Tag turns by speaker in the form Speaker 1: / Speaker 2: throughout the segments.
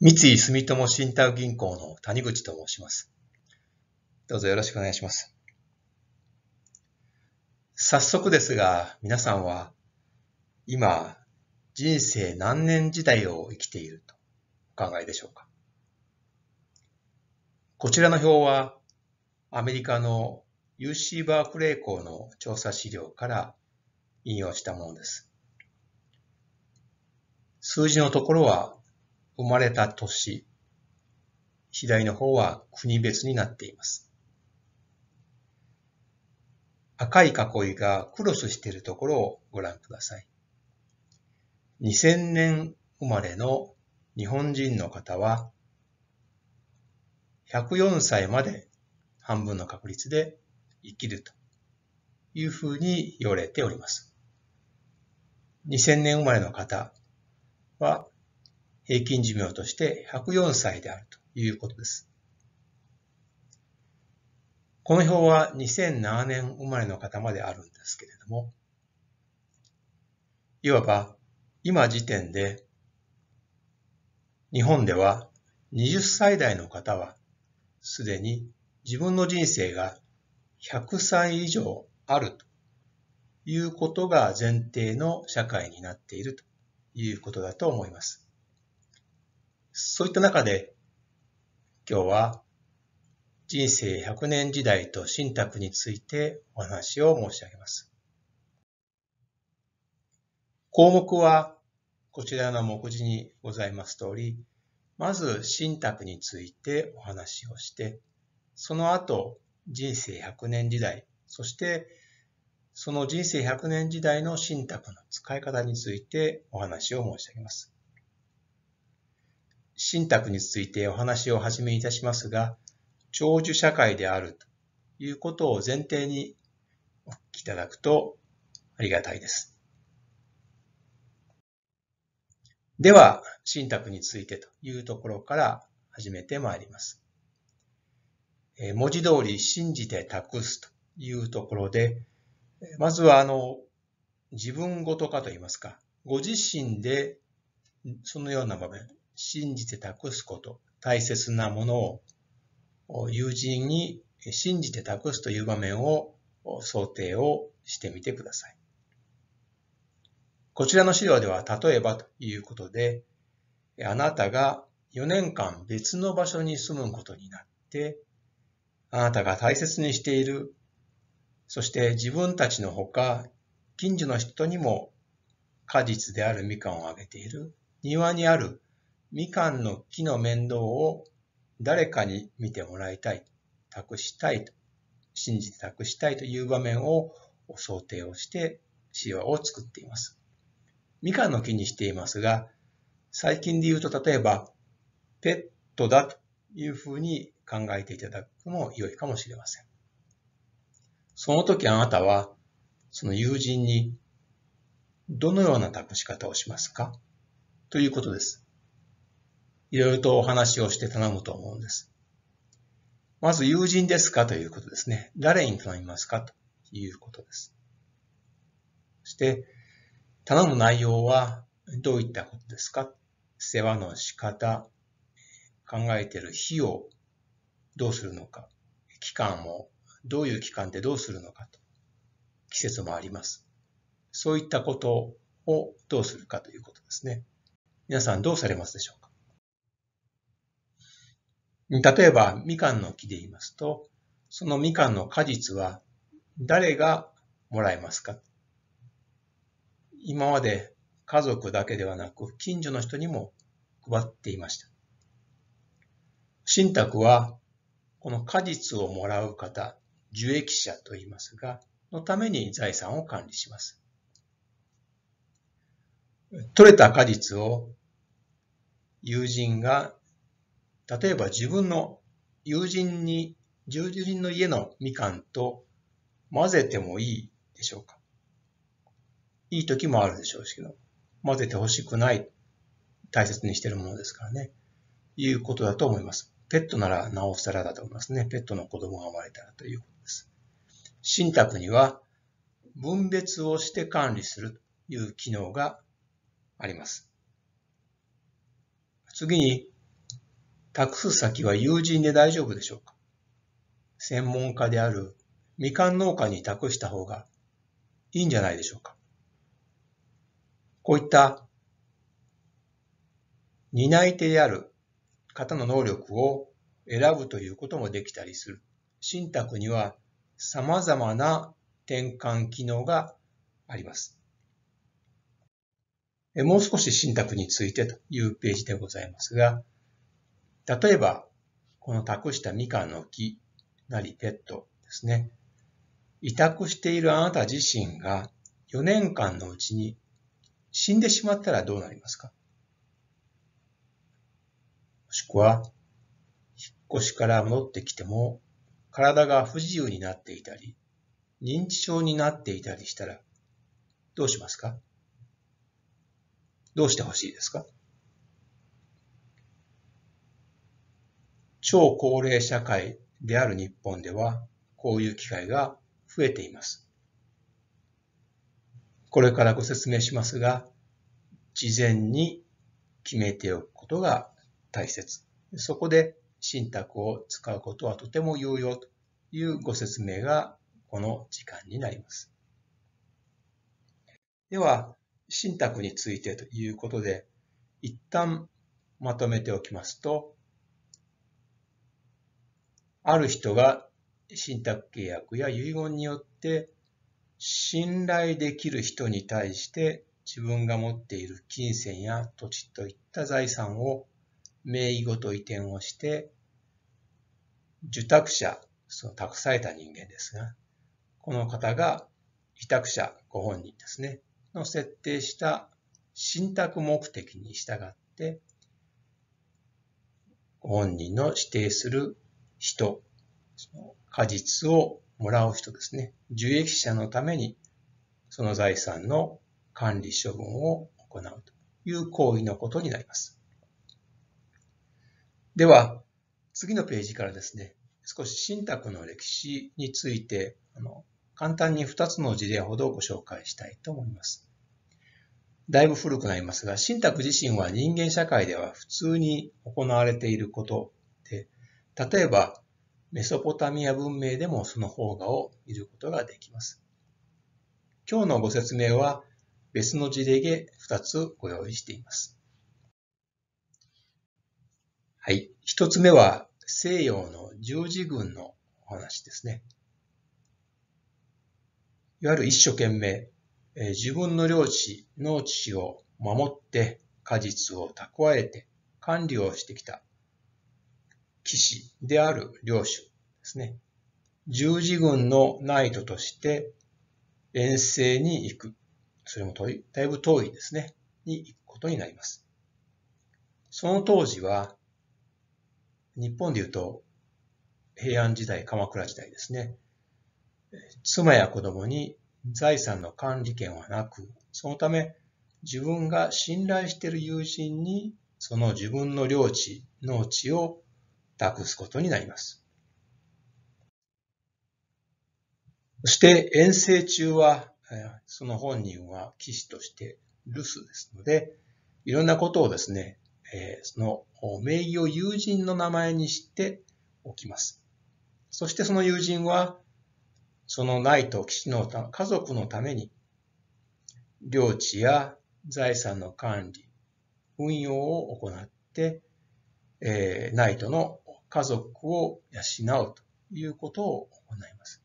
Speaker 1: 三井住友信託銀行の谷口と申します。どうぞよろしくお願いします。早速ですが、皆さんは今、人生何年時代を生きているとお考えでしょうかこちらの表は、アメリカの UC バークレー校の調査資料から引用したものです。数字のところは生まれた年、左の方は国別になっています。赤い囲いがクロスしているところをご覧ください。2000年生まれの日本人の方は、104歳まで半分の確率で生きるというふうに言われております。2000年生まれの方は平均寿命として104歳であるということです。この表は2007年生まれの方まであるんですけれども、いわば今時点で日本では20歳代の方はすでに自分の人生が100歳以上あるということが前提の社会になっているということだと思います。そういった中で、今日は人生100年時代と信託についてお話を申し上げます。項目はこちらの目次にございます通り、まず信託についてお話をして、その後人生100年時代、そしてその人生100年時代の信託の使い方についてお話を申し上げます。信託についてお話を始めいたしますが、長寿社会であるということを前提にお聞きいただくとありがたいです。では、信託についてというところから始めてまいります。文字通り信じて託すというところで、まずはあの、自分ごとかといいますか、ご自身でそのような場面、信じて託すこと、大切なものを友人に信じて託すという場面を想定をしてみてください。こちらの資料では、例えばということで、あなたが4年間別の場所に住むことになって、あなたが大切にしている、そして自分たちのほか、近所の人にも果実であるみかんをあげている、庭にあるみかんの木の面倒を誰かに見てもらいたい、託したいと、信じて託したいという場面を想定をして神話を作っています。みかんの木にしていますが、最近で言うと例えば、ペットだというふうに考えていただくのも良いかもしれません。その時あなたは、その友人に、どのような託し方をしますかということです。いろいろとお話をして頼むと思うんです。まず友人ですかということですね。誰に頼みますかということです。そして、頼む内容はどういったことですか世話の仕方、考えている費用、どうするのか、期間も、どういう期間でどうするのかと、季節もあります。そういったことをどうするかということですね。皆さんどうされますでしょうか例えば、みかんの木で言いますと、そのみかんの果実は誰がもらえますか今まで家族だけではなく、近所の人にも配っていました。信託は、この果実をもらう方、受益者と言いますが、のために財産を管理します。取れた果実を友人が例えば自分の友人に、友人の家のみかんと混ぜてもいいでしょうかいい時もあるでしょうけど、混ぜて欲しくない、大切にしてるものですからね、いうことだと思います。ペットならなおさらだと思いますね。ペットの子供が生まれたらということです。信託には分別をして管理するという機能があります。次に、託す先は友人で大丈夫でしょうか専門家であるみかん農家に託した方がいいんじゃないでしょうかこういった担い手である方の能力を選ぶということもできたりする。信託には様々な転換機能があります。もう少し信託についてというページでございますが、例えば、この託したみかんの木なりペットですね。委託しているあなた自身が4年間のうちに死んでしまったらどうなりますかもしくは、引っ越しから戻ってきても体が不自由になっていたり、認知症になっていたりしたらどうしますかどうしてほしいですか超高齢社会である日本では、こういう機会が増えています。これからご説明しますが、事前に決めておくことが大切。そこで信託を使うことはとても有用というご説明がこの時間になります。では、信託についてということで、一旦まとめておきますと、ある人が信託契約や遺言によって信頼できる人に対して自分が持っている金銭や土地といった財産を名義ごと移転をして受託者、その託された人間ですが、この方が委託者ご本人ですね、の設定した信託目的に従って、ご本人の指定する人、その果実をもらう人ですね。受益者のために、その財産の管理処分を行うという行為のことになります。では、次のページからですね、少し信託の歴史について、あの簡単に2つの事例ほどご紹介したいと思います。だいぶ古くなりますが、信託自身は人間社会では普通に行われていること例えば、メソポタミア文明でもその方画を見ることができます。今日のご説明は別の事例で2つご用意しています。はい。1つ目は西洋の十字軍のお話ですね。いわゆる一生懸命、え自分の領地、農地を守って果実を蓄えて管理をしてきた騎士である領主ですね。十字軍のナイトとして遠征に行く。それも遠い、だいぶ遠いですね。に行くことになります。その当時は、日本で言うと平安時代、鎌倉時代ですね。妻や子供に財産の管理権はなく、そのため自分が信頼している友人にその自分の領地、農地を託すことになります。そして遠征中は、その本人は騎士として留守ですので、いろんなことをですね、その名義を友人の名前にしておきます。そしてその友人は、そのナイト騎士の家族のために、領地や財産の管理、運用を行って、えナイトの家族を養うということを行います。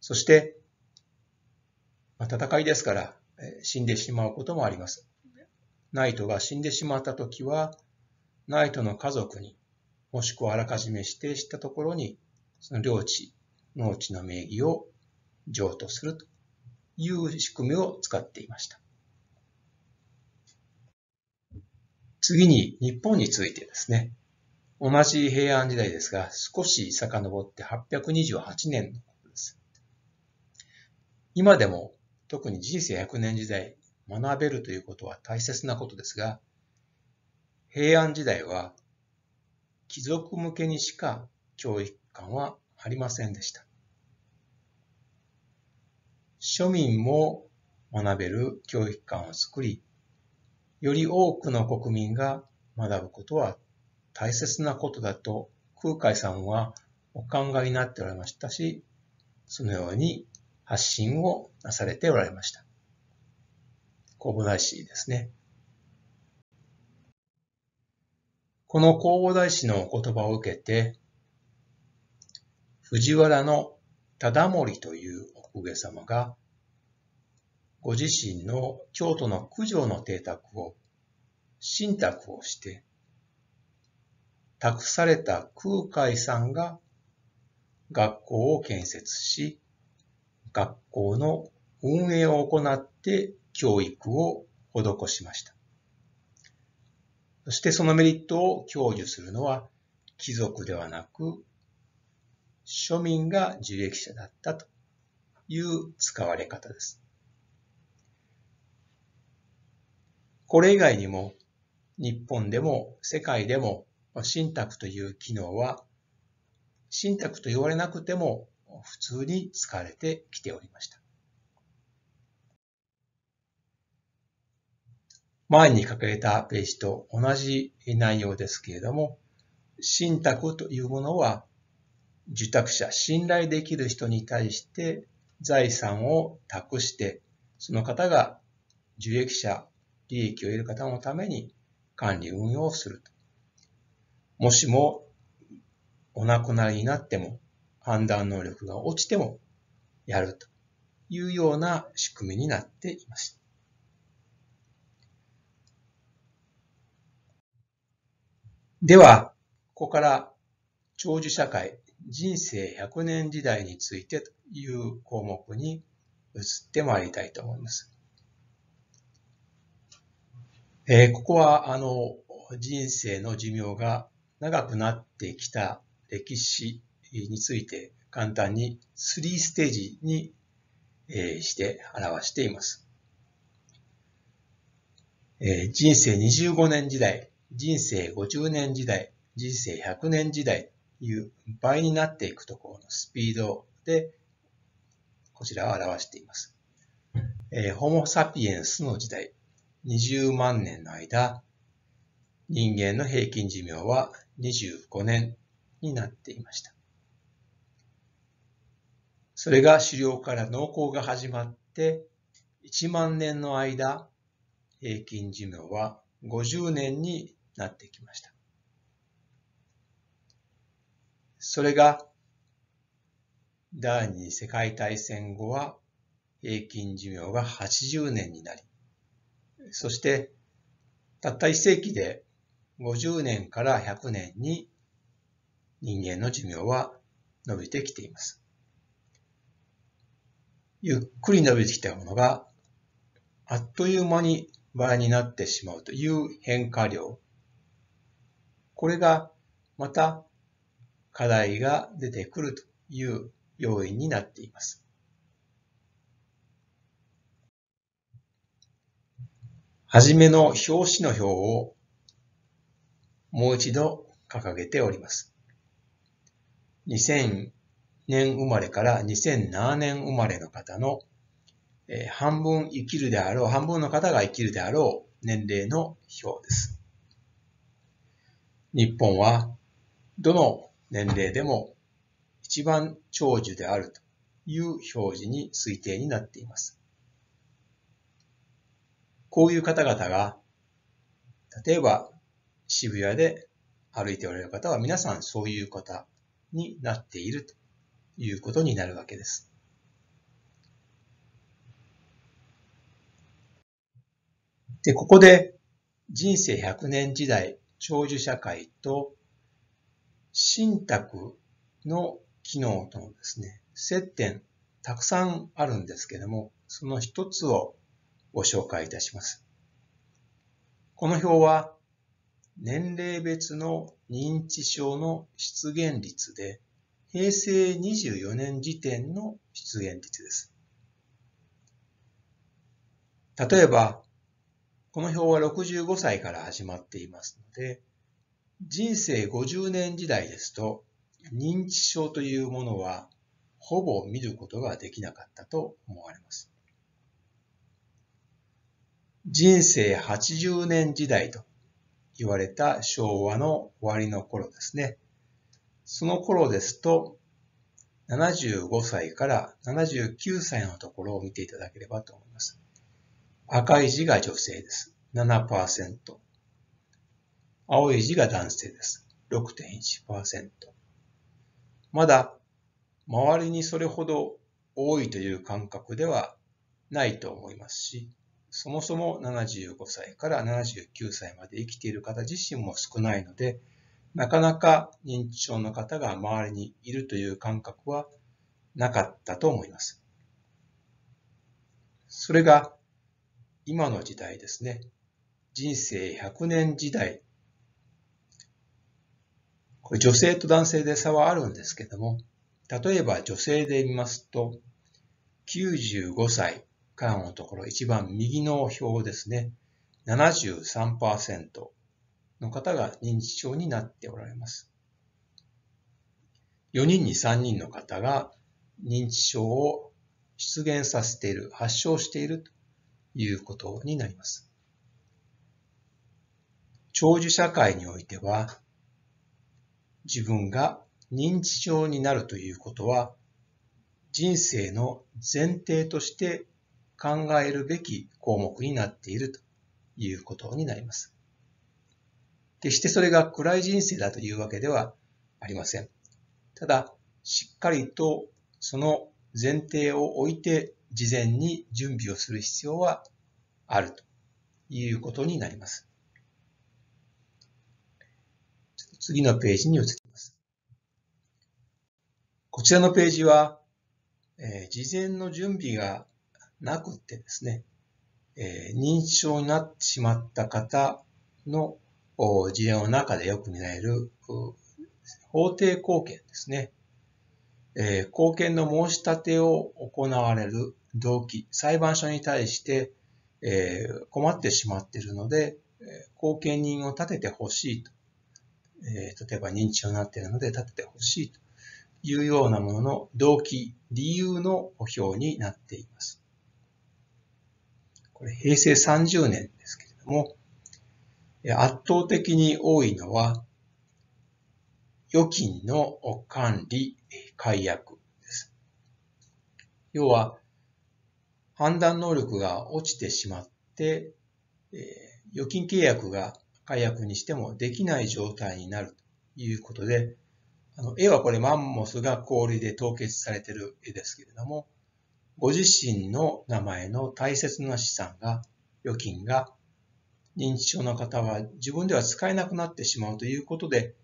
Speaker 1: そして、まあ、戦いですから、死んでしまうこともあります。ナイトが死んでしまったときは、ナイトの家族に、もしくはあらかじめ指定したところに、その領地、農地の名義を譲渡するという仕組みを使っていました。次に日本についてですね。同じ平安時代ですが、少し遡って828年のことです。今でも、特に人生100年時代、学べるということは大切なことですが、平安時代は貴族向けにしか教育館はありませんでした。庶民も学べる教育館を作り、より多くの国民が学ぶことは大切なことだと空海さんはお考えになっておられましたし、そのように発信をなされておられました。弘法大師ですね。この弘法大師のお言葉を受けて、藤原の忠盛というお公家様が、ご自身の京都の九条の邸宅を、信託をして、託された空海さんが学校を建設し、学校の運営を行って教育を施しました。そしてそのメリットを享受するのは貴族ではなく庶民が受益者だったという使われ方です。これ以外にも日本でも世界でも信託という機能は、信託と言われなくても普通に使われてきておりました。前に書かれたページと同じ内容ですけれども、信託というものは、受託者、信頼できる人に対して財産を託して、その方が受益者、利益を得る方のために管理運用をすると。もしもお亡くなりになっても判断能力が落ちてもやるというような仕組みになっていました。では、ここから長寿社会、人生100年時代についてという項目に移ってまいりたいと思います。えー、ここは、あの、人生の寿命が長くなってきた歴史について簡単に3ステージにして表しています。人生25年時代、人生50年時代、人生100年時代という倍になっていくところのスピードでこちらを表しています。ホモ・サピエンスの時代、20万年の間、人間の平均寿命は25年になっていました。それが狩猟から農耕が始まって1万年の間、平均寿命は50年になってきました。それが第二次世界大戦後は平均寿命が80年になり、そしてたった一世紀で50年から100年に人間の寿命は伸びてきています。ゆっくり伸びてきたものがあっという間に倍になってしまうという変化量。これがまた課題が出てくるという要因になっています。はじめの表紙の表をもう一度掲げております。2000年生まれから2007年生まれの方の、えー、半分生きるであろう、半分の方が生きるであろう年齢の表です。日本はどの年齢でも一番長寿であるという表示に推定になっています。こういう方々が、例えば渋谷で歩いておられる方は皆さんそういう方になっているということになるわけです。で、ここで人生100年時代長寿社会と信託の機能とのですね、接点たくさんあるんですけども、その一つをご紹介いたします。この表は年齢別の認知症の出現率で、平成24年時点の出現率です。例えば、この表は65歳から始まっていますので、人生50年時代ですと、認知症というものはほぼ見ることができなかったと思われます。人生80年時代と言われた昭和の終わりの頃ですね。その頃ですと、75歳から79歳のところを見ていただければと思います。赤い字が女性です。7%。青い字が男性です。6.1%。まだ周りにそれほど多いという感覚ではないと思いますし、そもそも75歳から79歳まで生きている方自身も少ないので、なかなか認知症の方が周りにいるという感覚はなかったと思います。それが今の時代ですね。人生100年時代。これ女性と男性で差はあるんですけども、例えば女性で見ますと、95歳間のところ、一番右の表ですね、73%の方が認知症になっておられます。4人に3人の方が認知症を出現させている、発症しているということになります。長寿社会においては、自分が認知症になるということは、人生の前提として考えるべき項目になっているということになります。決してそれが暗い人生だというわけではありません。ただ、しっかりとその前提を置いて事前に準備をする必要はあるということになります。次のページに移ります。こちらのページは、えー、事前の準備がなくてですね、えー、認知症になってしまった方の事例の中でよく見られる法定貢献ですね。えー、貢献の申し立てを行われる動機、裁判所に対して、えー、困ってしまっているので、後見人を立ててほしいと、えー、例えば認知症になっているので立ててほしいというようなものの動機、理由の補表になっています。これ平成30年ですけれども、圧倒的に多いのは、預金の管理、解約です。要は、判断能力が落ちてしまって、預金契約が解約にしてもできない状態になるということで、あの絵はこれマンモスが氷で凍結されている絵ですけれども、ご自身の名前の大切な資産が、預金が、認知症の方は自分では使えなくなってしまうということで、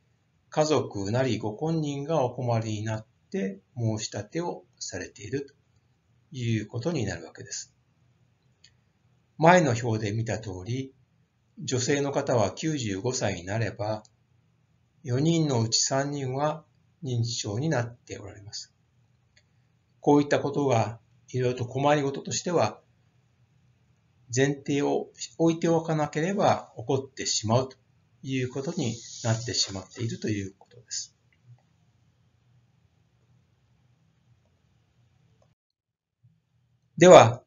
Speaker 1: 家族なりご本人がお困りになって申し立てをされているということになるわけです。前の表で見た通り、女性の方は95歳になれば、4人のうち3人は認知症になっておられます。こういったことがいろいろと困りごととしては、前提を置いておかなければ起こってしまうということになってしまっているということです。では、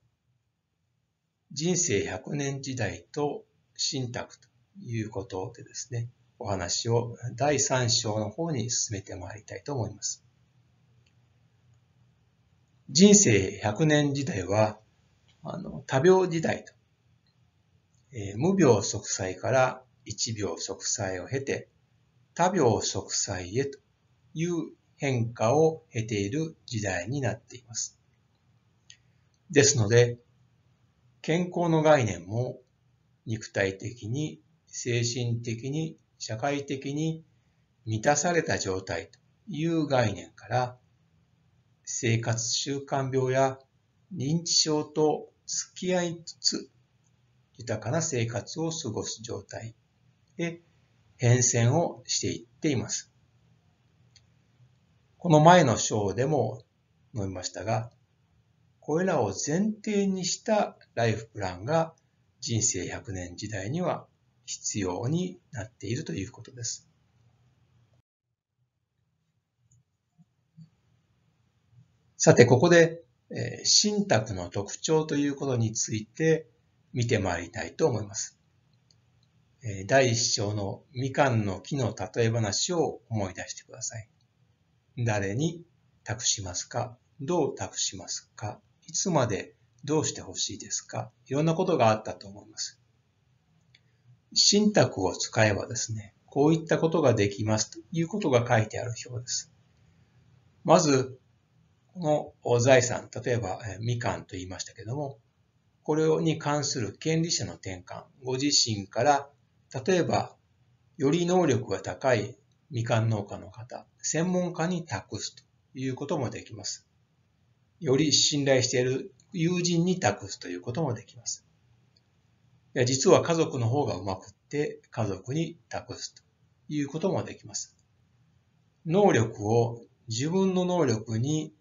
Speaker 1: 人生100年時代と信託ということでですね、お話を第3章の方に進めてまいりたいと思います。人生100年時代は、あの、多病時代と、えー、無病息災から一病息災を経て、多病息災へという変化を経ている時代になっています。ですので、健康の概念も肉体的に、精神的に、社会的に満たされた状態という概念から、生活習慣病や認知症と付き合いつつ豊かな生活を過ごす状態へ変遷をしていっています。この前の章でも述べましたが、これらを前提にしたライフプランが人生100年時代には必要になっているということです。さて、ここで、え信託の特徴ということについて見てまいりたいと思います。え第一章のみかんの木の例え話を思い出してください。誰に託しますかどう託しますかいつまでどうしてほしいですかいろんなことがあったと思います。信託を使えばですね、こういったことができますということが書いてある表です。まず、の財産、例えばみかんと言いましたけども、これに関する権利者の転換、ご自身から、例えば、より能力が高いみかん農家の方、専門家に託すということもできます。より信頼している友人に託すということもできます。いや実は家族の方がうまくって家族に託すということもできます。能力を自分の能力に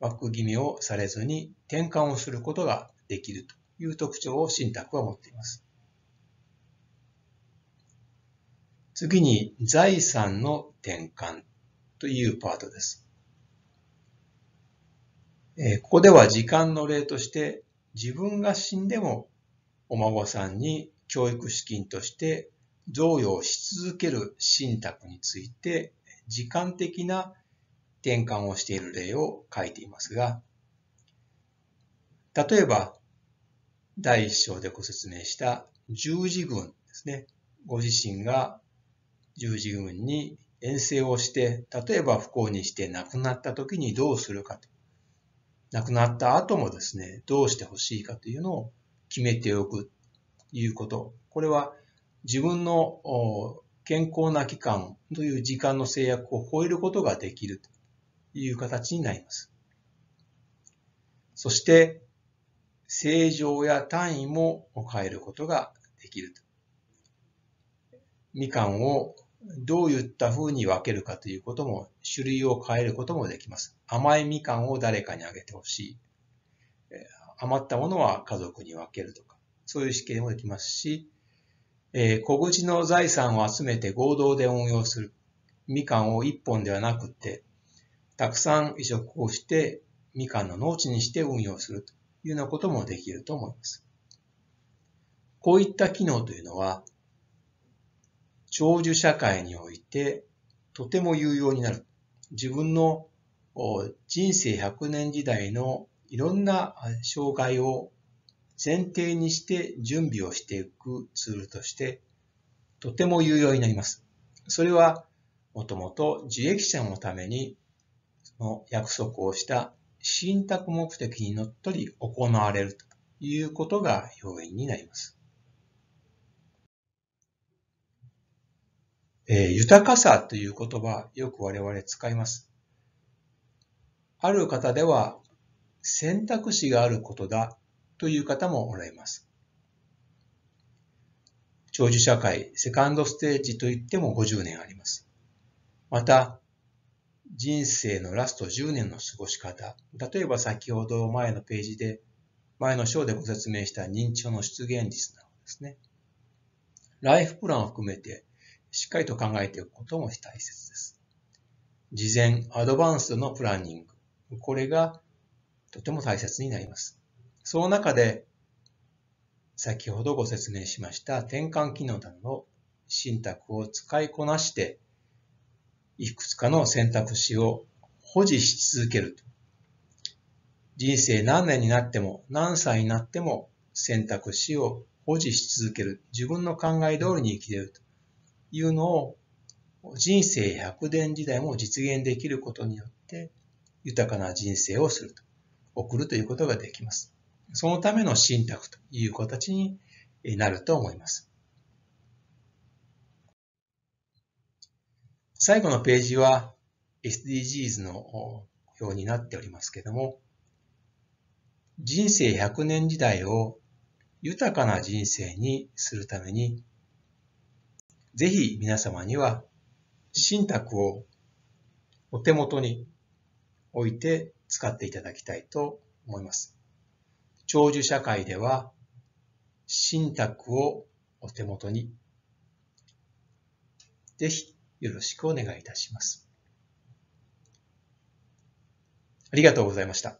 Speaker 1: 枠決め気味をされずに転換をすることができるという特徴を信託は持っています。次に財産の転換というパートです。えここでは時間の例として自分が死んでもお孫さんに教育資金として贈与をし続ける信託について時間的な転換をしている例を書いていますが、例えば、第1章でご説明した十字軍ですね。ご自身が十字軍に遠征をして、例えば不幸にして亡くなった時にどうするかと。亡くなった後もですね、どうしてほしいかというのを決めておくということ。これは自分の健康な期間という時間の制約を超えることができるという形になります。そして、正常や単位も変えることができるみかんをどういった風に分けるかということも、種類を変えることもできます。甘いみかんを誰かにあげてほしい。余ったものは家族に分けるとか、そういう試験もできますし、えー、小口の財産を集めて合同で運用する。みかんを1本ではなくて、たくさん移植をして、みかんの農地にして運用するというようなこともできると思います。こういった機能というのは、長寿社会においてとても有用になる。自分の人生100年時代のいろんな障害を前提にして準備をしていくツールとしてとても有用になります。それはもともと受益者のためにの約束をした信託目的にのっとり行われるということが要因になります。えー、豊かさという言葉、よく我々使います。ある方では、選択肢があることだという方もおられます。長寿社会、セカンドステージといっても50年あります。また、人生のラスト10年の過ごし方。例えば先ほど前のページで、前の章でご説明した認知症の出現率などですね。ライフプランを含めてしっかりと考えておくことも大切です。事前、アドバンスのプランニング。これがとても大切になります。その中で、先ほどご説明しました転換機能などの信託を使いこなしていくつかの選択肢を保持し続けると。人生何年になっても何歳になっても選択肢を保持し続ける。自分の考え通りに生きれるというのを人生100年時代も実現できることによって豊かな人生をすると、送るということができます。そのための信託という形になると思います。最後のページは SDGs の表になっておりますけども、人生100年時代を豊かな人生にするために、ぜひ皆様には信託をお手元に置いて使っていただきたいと思います。長寿社会では信託をお手元に。ぜひよろしくお願いいたします。ありがとうございました。